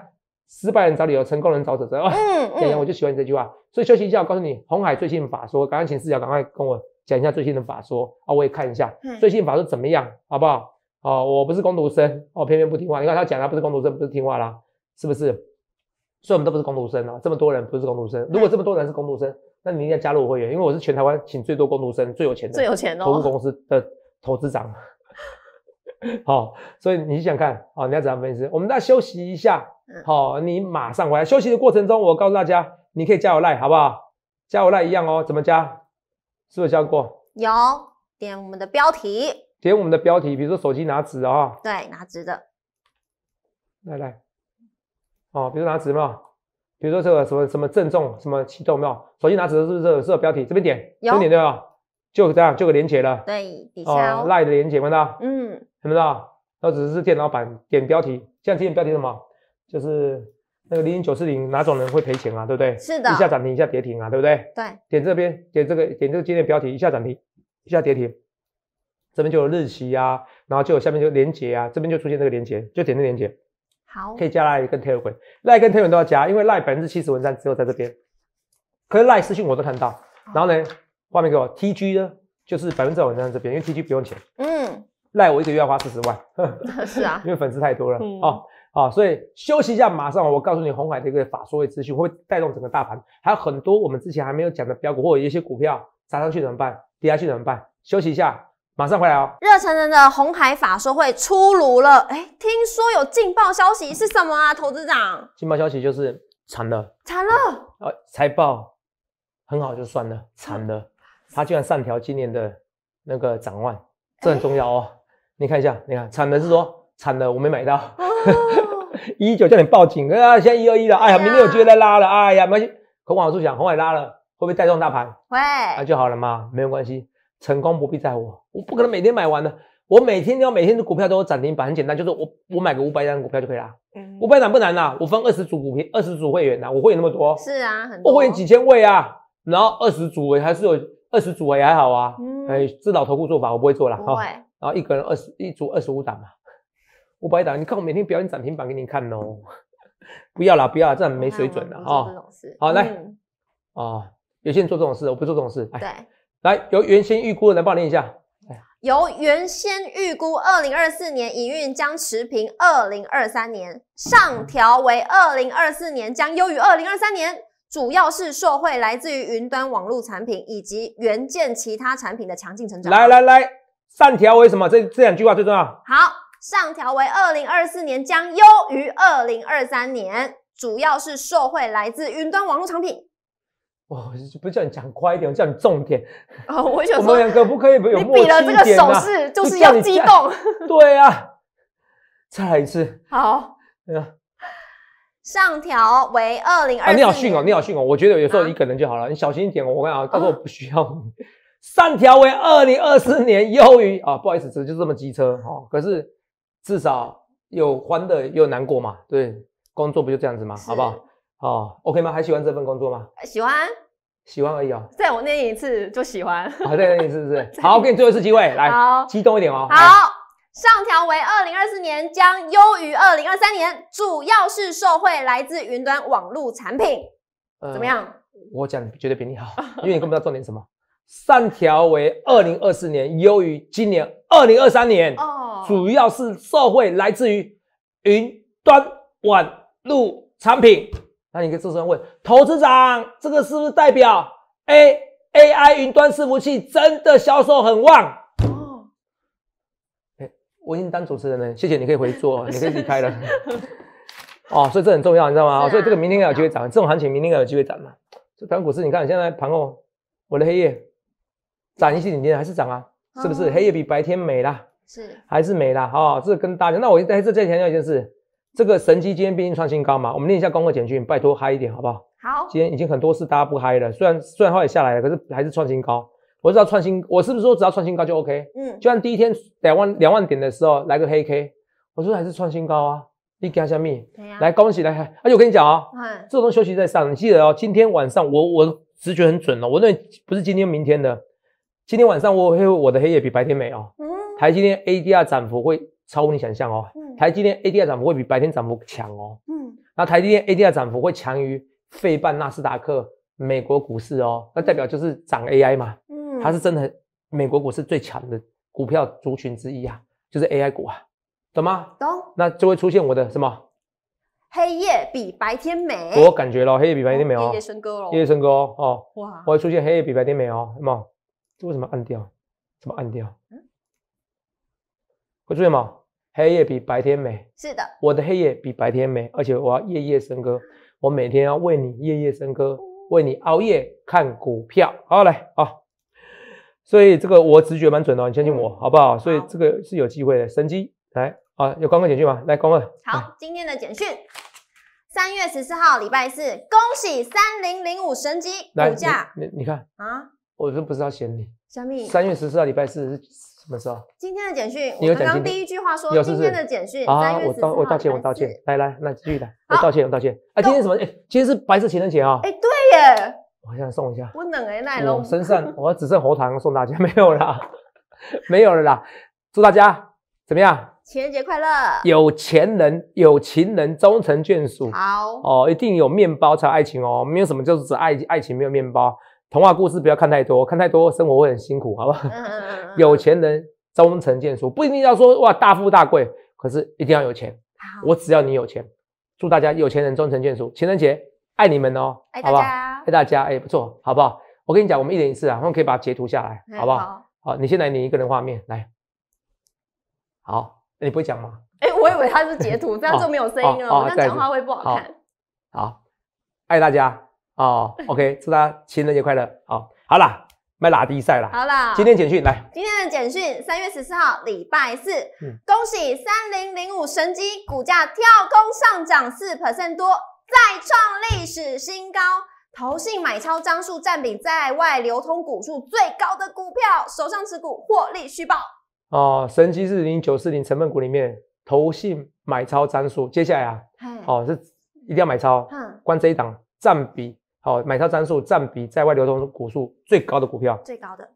失败人找理由，成功人找准则。嗯 嗯，我就喜欢你这句话。所以休息一下，我告诉你，红海最新法说，赶快请视角，赶快跟我讲一下最新的法说啊，我也看一下。嗯，最新法说怎么样？好不好？哦，我不是工读生，哦，偏偏不听话。你看他讲，他不是工读生，不是听话啦，是不是？所以我们都不是工读生啊，这么多人不是工读生，如果这么多人是工读生，那你一定要加入会员，因为我是全台湾请最多工读生、最有钱、最有钱的投资公司的投资长。好，所以你想看，好，你要怎样分析？我们在休息一下，好，你马上回来。休息的过程中，我告诉大家，你可以加我赖，好不好？加我赖一样哦，怎么加？是不是加过？有，点我们的标题，点我们的标题，比如说手机拿纸啊，对，拿纸的，来来，哦，比如拿纸嘛。比如说这个什么什么郑重什么启动没有？手机拿纸的是不是这个标题？这边点，这边点对吧？就这样就给连起了，对，哦，like 的连接，看到？嗯。看没到，那只是电脑版点标题，今天标题什么？就是那个零零九四零，哪种人会赔钱啊？对不对？是的。一下涨停，一下跌停啊？对不对？对。点这边，点这个，点这个今天标题，一下涨停，一下跌停。这边就有日期呀，然后就有下面就连接啊，这边就出现这个连接，就点这连接。好，可以加 line 跟 telegram，line i n e 跟 t tell 元都要加，因为 line 百分之七十文章只有在这边，可是 line 私信我都看到。然后呢，画面给我 TG 呢，就是百分之二文章这边，因为 TG 不用钱。嗯。赖我一个月要花四十万，是啊，因为粉丝太多了嗯、哦。好，所以休息一下，马上我告诉你红海的一个法说会资讯，会带动整个大盘，还有很多我们之前还没有讲的标股或者一些股票，涨上去怎么办？跌下去怎么办？休息一下，马上回来哦。热腾人的红海法说会出炉了，哎，听说有劲爆消息是什么啊？投资长？劲爆消息就是惨了，惨了啊！财报很好就算了，惨了，他居然上调今年的那个展望，这很重要哦。你看一下，你看惨的是说惨的我没买到，一九叫你报警，啊，现在一二一了，哎呀，明天有机会再拉了，哎呀，没，红海注想，红海拉了会不会带动大盘？会，那就好了嘛，没有关系，成功不必在乎，我不可能每天买完的，我每天要每天的股票都有涨停板，很简单，就是我我买个五百张股票就可以了，五百张不难呐，我分二十组股票，二十组会员呐，我会那么多？是啊，我会员几千位啊，然后二十组还是有二十组也还好啊，哎，这老投顾做法我不会做了好。然后一个人二十一组二十五档嘛，五百档。你看我每天表演涨停板给你看哦，不要啦，不要啦，这样没水准的哈、好来啊！有些人做这种事，我不做这种事。对，来由原先预估的来我念一下。由原先预估，二零二四年营运将持平二零二三年，上调为二零二四年将优于二零二三年，主要是受惠来自于云端网络产品以及元件其他产品的强劲成长。来来来。上调为什么？这这两句话最重要。好，上调为二零二四年将优于二零二三年，主要是受惠来自云端网络产品。哦，不叫你讲快一点，我叫你重点。哦，我们两个不可以有默契手势，就是要激动。对啊，再来一次。好，上调为二零二。你好训哦，你好训哦。我觉得有时候一个人就好了，你小心一点。我跟你讲，他说我不需要你。上调为二零二四年优于啊，不好意思，只是就这么机车哈。可是至少有欢乐也有难过嘛。对，工作不就这样子嘛，好不好？好，OK 吗？还喜欢这份工作吗？喜欢，喜欢而已哦。在我念一次就喜欢，啊、在念一次是不是？好，我给你最后一次机会，来，激动一点哦。好，上调为二零二四年将优于二零二三年，主要是受惠来自云端网络产品。怎么样？我讲绝对比你好，因为你根本不知道重点什么。上调为二零二四年，优于今年二零二三年。哦，主要是受惠来自于云端网络产品。那你可以持人问投资长，这个是不是代表 A A I 云端伺服器真的销售很旺？哦，哎，我已经当主持人了，谢谢。你可以回座，你可以离开了。哦，所以这很重要，你知道吗？所以这个明天有机会涨，这种行情明天有机会涨嘛？这港股市，你看现在盘后，我的黑夜。涨一些点金还是涨啊，是不是？黑夜比白天美啦，是还是美啦，好不这跟大家，那我在这再强调一件事：这个神机今天毕竟创新高嘛，我们念一下功课简讯，拜托嗨一点好不好？好，今天已经很多次大家不嗨了，虽然虽然话也下来了，可是还是创新高。我知道创新，我是不是说只要创新高就 OK？嗯，就像第一天两万两万点的时候来个黑 K，我说还是创新高啊。你加一下蜜，来恭喜来，而且我跟你讲啊，嗯，这休息在上，你记得哦。今天晚上我我直觉很准哦，我为不是今天明天的。今天晚上，我黑我的黑夜比白天美哦。嗯，台积电 ADR 涨幅会超乎你想象哦。嗯，台积电 ADR 涨幅会比白天涨幅强哦。嗯，那台积电 ADR 涨幅会强于费半纳斯达克美国股市哦。那代表就是涨 AI 嘛。嗯，它是真的美国股市最强的股票族群之一啊，就是 AI 股啊，懂吗？懂。那就会出现我的什么黑夜比白天美。我感觉咯，黑夜比白天美哦。夜深哥了，夜笙哥哦。哇，会出现黑夜比白天美哦，有冇？这为什么按掉？怎么按掉？嗯，会注意吗？黑夜比白天美。是的，我的黑夜比白天美，而且我要夜夜笙歌，我每天要为你夜夜笙歌，为你熬夜看股票。好来，啊，所以这个我直觉蛮准的，你相信我好不好？所以这个是有机会的，神机来啊！有刚刚简讯吗？来，刚问。好，今天的简讯，三月十四号，礼拜四，恭喜三零零五神机股价，你你看啊。我真不知道选你。小米三月十四号礼拜四是什么时候？今天的简讯，我刚第一句话说今天的简讯啊。我道我道歉，我道歉。来来，那继续来，我道歉，我道歉。哎，今天什么？哎，今天是白色情人节啊。哎，对耶。我想送一下。我冷哎，奶龙身上 我只剩喉糖送大家，没有啦，没有了啦。祝大家怎么样？情人节快乐。有钱人有情人终成眷属。好。哦，一定有面包才有爱情哦，没有什么就是指爱爱情没有面包。童话故事不要看太多，看太多生活会很辛苦，好不嗯 有钱人终成眷属，不一定要说哇大富大贵，可是一定要有钱。我只要你有钱。祝大家有钱人终成眷属，情人节爱你们哦，好不好？爱大家，哎，不错，好不好？我跟你讲，我们一人一次啊，我们可以把它截图下来，好不好？好，你先来你一个人画面来，好，那你不会讲吗？哎，我以为他是截图，这样就没有声音了，这样讲话会不好看。好，爱大家。哦，OK，祝大家情人节快乐！哦，好啦，卖拉低赛啦。好啦，今天简讯来。今天的简讯，三月十四号，礼拜四，恭喜三零零五神机股价跳空上涨四 percent 多，再创历史新高。投信买超张数占比在外流通股数最高的股票，手上持股获利续报。哦，神机是零九四零成分股里面投信买超张数，接下来啊，哦是一定要买超，嗯，关这一档占比。好，买套指数占比在外流通股数最高的股票，最高的，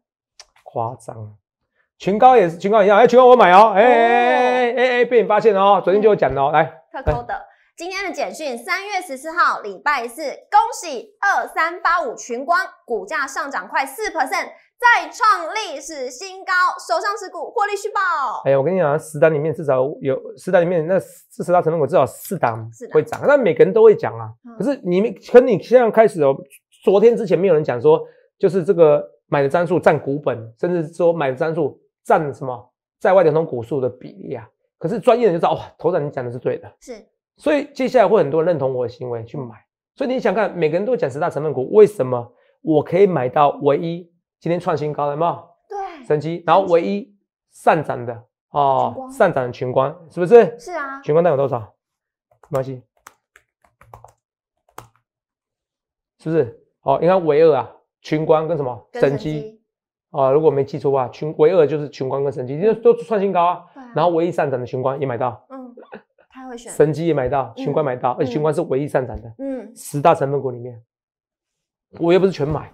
夸张，群高也是群高一样，哎，群高我买哦，哎哎哎哎哎，被你发现了哦，昨天就有讲了哦，来特高的今天的简讯，三月十四号礼拜四，恭喜二三八五群光股价上涨快四 percent。再创历史新高，手上持股获利续报。哎呀，我跟你讲，十单里面至少有十单里面那四十大成分股至少四档会涨。那每个人都会讲啊，可是你们从你现在开始哦，昨天之前没有人讲说，就是这个买的张数占股本，甚至说买的张数占什么在外流通股数的比例啊。可是专业人就知道哇，头等你讲的是对的，是。所以接下来会很多人认同我的行为去买。所以你想看，每个人都讲十大成分股，为什么我可以买到唯一？今天创新高了，吗？对，神机，然后唯一上涨的哦，上涨的群光，是不是？是啊，群光单有多少？没关系，是不是？哦，应该唯二啊，群光跟什么神机啊？如果没记错话，群唯二就是群光跟神机，因为都创新高啊。啊。然后唯一上涨的群光也买到，嗯，他神机也买到，群光买到，而且群光是唯一上涨的，嗯，十大成分股里面，我又不是全买，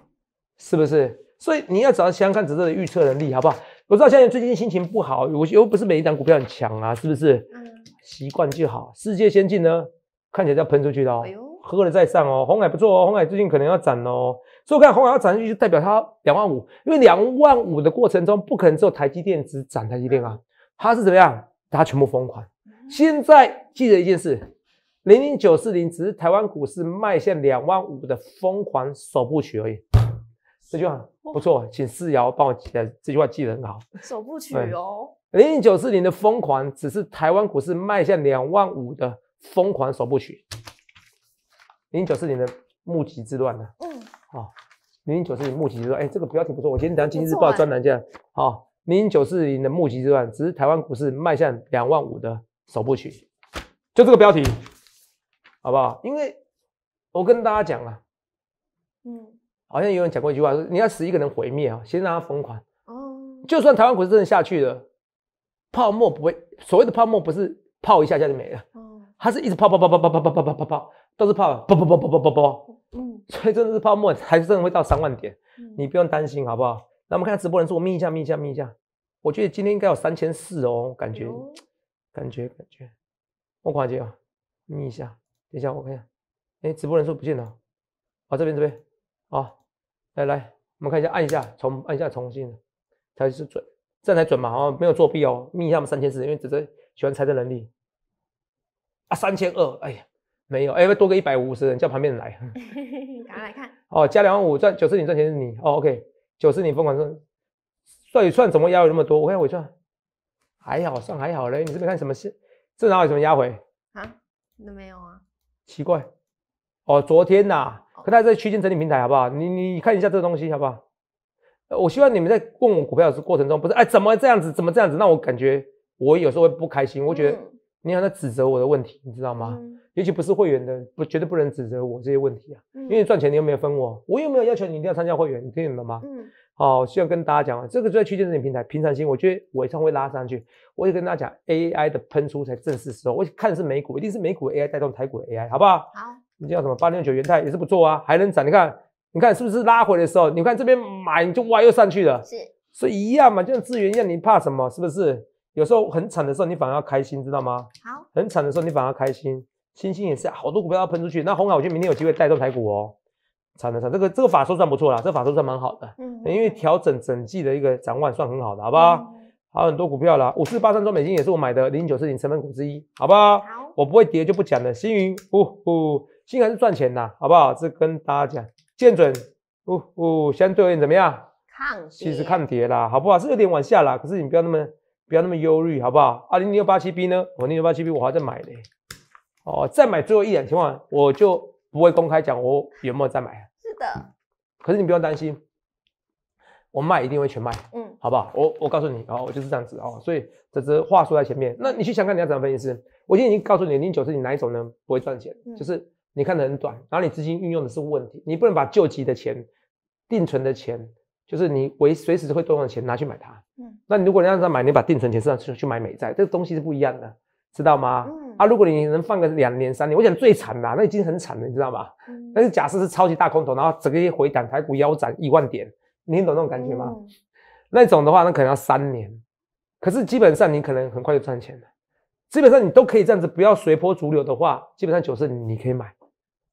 是不是？所以你要找到相看止热的预测能力，好不好？我知道现在最近心情不好，我又不是每一档股票很强啊，是不是？习惯就好。世界先进呢，看起来要喷出去了哦。喝了再上哦，红海不错哦，红海最近可能要涨以我看红海要涨上去，就代表它两万五，因为两万五的过程中不可能只有台积电只涨台积电啊，它是怎么样？大家全部疯狂。现在记得一件事，零零九四零只是台湾股市迈向两万五的疯狂首部曲而已。这句话不错，请四瑶帮我记下。这句话记得很好，首部曲哦。零零九四年的疯狂，只是台湾股市迈向两万五的疯狂首部曲。零九四年的募集之乱呢？嗯，好。零零九四年募集之乱，哎，这个标题不错。我今天讲《经济日报》专栏讲，好，零零九四年的募集之乱，只是台湾股市迈向两万五的首部曲，就这个标题，好不好？因为我跟大家讲了，嗯。好像有人讲过一句话，说你要死一个人毁灭啊，先让他疯狂。哦，就算台湾股市真的下去了，泡沫不会所谓的泡沫不是泡一下下就没了哦，它是一直泡泡泡泡泡泡泡泡泡泡都是泡，泡泡泡泡泡泡泡。嗯，所以真的是泡沫才真的会到三万点，你不用担心，好不好？那我们看下直播人数，我眯一下，眯一下，眯一下。我觉得今天应该有三千四哦，感觉，感觉，感觉。我感觉啊，眯一下，等一下我看一下，哎，直播人数不见了，啊这边这边，啊。来来，我们看一下，按一下重，按一下重新，才是准，这样才准嘛？哦，没有作弊哦，密一下们三千四，因为只是喜欢猜这能力。啊，三千二，哎呀，没有，哎，多个一百五十人，叫旁边人来。大 家来看。哦，加两万五赚，九十你赚钱是你。哦，OK，九十你疯管赚，算一算怎么压有那么多？我看回算，还好，算还好嘞。你这边看什么事？这哪有什么压回？啊？那没有啊？奇怪。哦，昨天呐，跟大家在区间整理平台，好不好？你你看一下这个东西，好不好？我希望你们在问我股票的过程中，不是哎，怎么这样子，怎么这样子，让我感觉我有时候会不开心。我觉得你像在指责我的问题，你知道吗？尤其不是会员的，不绝对不能指责我这些问题啊。因为赚钱你又没有分我，我又没有要求你一定要参加会员，你听懂了吗？嗯。好，希望跟大家讲啊，这个就在区间整理平台，平常心，我觉得尾盘会拉上去。我也跟大家讲，AI 的喷出才正式时候，我看的是美股，一定是美股 AI 带动台股 AI，好不好？好。叫什么？八零九元泰也是不错啊，还能涨。你看，你看是不是拉回的时候？你看这边买你就哇又上去了，是，所以一样嘛，就像资源一样，你怕什么？是不是？有时候很惨的时候，你反而要开心，知道吗？好，很惨的时候你反而开心。星星也是，好多股票要喷出去。那红海我觉得明天有机会带动台股哦，惨的惨，这个这个法术算不错啦，这法术算蛮好的，嗯，因为调整整季的一个展望算很好的，好不好？还有很多股票啦，五四八三中美金也是我买的，零九四零成分股之一，好不好？好，我不会跌就不讲了。星云，呼呼。新然是赚钱的，好不好？这跟大家讲，见准，哦哦，相对有点怎么样？抗其实抗跌啦，好不好？是有点往下啦，可是你不要那么不要那么忧虑，好不好？二零零六八七 B 呢？二零六八七 B 我还在买呢，哦，再买最后一两千万，我就不会公开讲，我有没有再买？是的，可是你不用担心，我卖一定会全卖，嗯，好不好？我我告诉你哦，我就是这样子哦，所以这只话说在前面，那你去想看你要怎么分析？我现在已经告诉你，零九是你哪一种呢？不会赚钱，就是。你看得很短，然后你资金运用的是问题，你不能把救急的钱、定存的钱，就是你为随时会动用的钱拿去买它。嗯，那你如果你让他买，你把定存钱上去去买美债，这个东西是不一样的，知道吗？嗯，啊，如果你能放个两年、三年，我想最惨的那已经很惨了，你知道吧？嗯，但是假设是超级大空头，然后整个一回档，台股腰斩一万点，你懂那种感觉吗？那种的话，那可能要三年，可是基本上你可能很快就赚钱了。基本上你都可以这样子，不要随波逐流的话，基本上九十你可以买。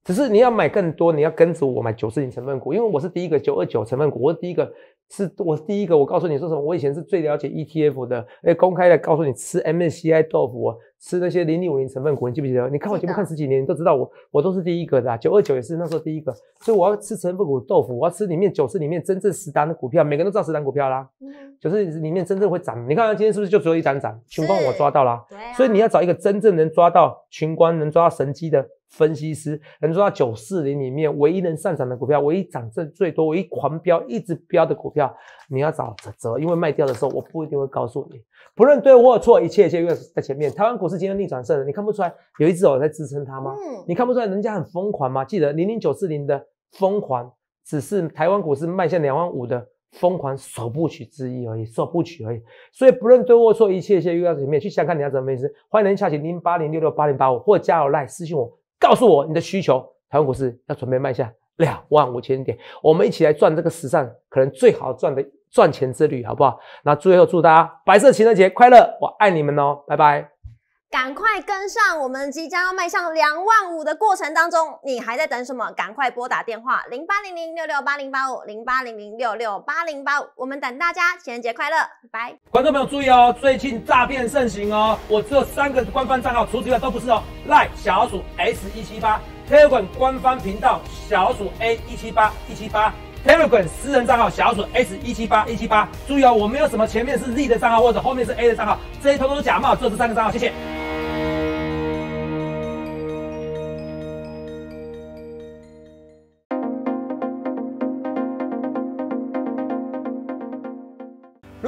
只是你要买更多，你要跟着我买九四零成分股，因为我是第一个九二九成分股，我是第一个，是我是第一个，我告诉你说什么，我以前是最了解 ETF 的，而公开的告诉你吃 MSCI 豆腐。吃那些零零五零成分股，你记不记得？你看我节目看十几年，你都知道我我都是第一个的。九二九也是那时候第一个，所以我要吃成分股豆腐，我要吃里面九四里面真正十单的股票，每个人都知道十单股票啦。嗯，四里面真正会涨。你看今天是不是就只有一涨涨？群光我抓到啦、所以你要找一个真正能抓到群光，能抓到神机的分析师，能抓到九四零里面唯一能上涨的股票，唯一涨的最多，唯一狂飙一直飙的股票。你要找泽泽，因为卖掉的时候我不一定会告诉你。不论对或错，一切一切又在前面。台湾股市今天逆转胜了，你看不出来有一只手在支撑它吗？嗯，你看不出来人家很疯狂吗？记得零零九四零的疯狂，只是台湾股市迈向两万五的疯狂首部曲之一而已，首部曲而已。所以不论对或错，一切一切又要在前面。去想看你要怎么意思。欢迎下起零八零六六八零八五，或加我 Line 私信我，告诉我你的需求。台湾股市要准备迈向。两万五千点，我们一起来赚这个史上可能最好赚的赚钱之旅，好不好？那最后祝大家白色情人节快乐，我爱你们哦，拜拜！赶快跟上我们即将要迈向两万五的过程当中，你还在等什么？赶快拨打电话零八零零六六八零八五零八零零六六八零八五，我们等大家情人节快乐，拜拜！观众朋友注意哦，最近诈骗盛行哦，我只有三个官方账号除此之外都不是哦，赖小鼠 S 一七八。t e r r g r a m 官方频道小鼠 A 一七八一七八 t e r r g r a m 私人账号小鼠 S 一七八一七八。注意哦，我没有什么前面是 Z 的账号或者后面是 A 的账号，这些通通假冒，这是三个账号，谢谢。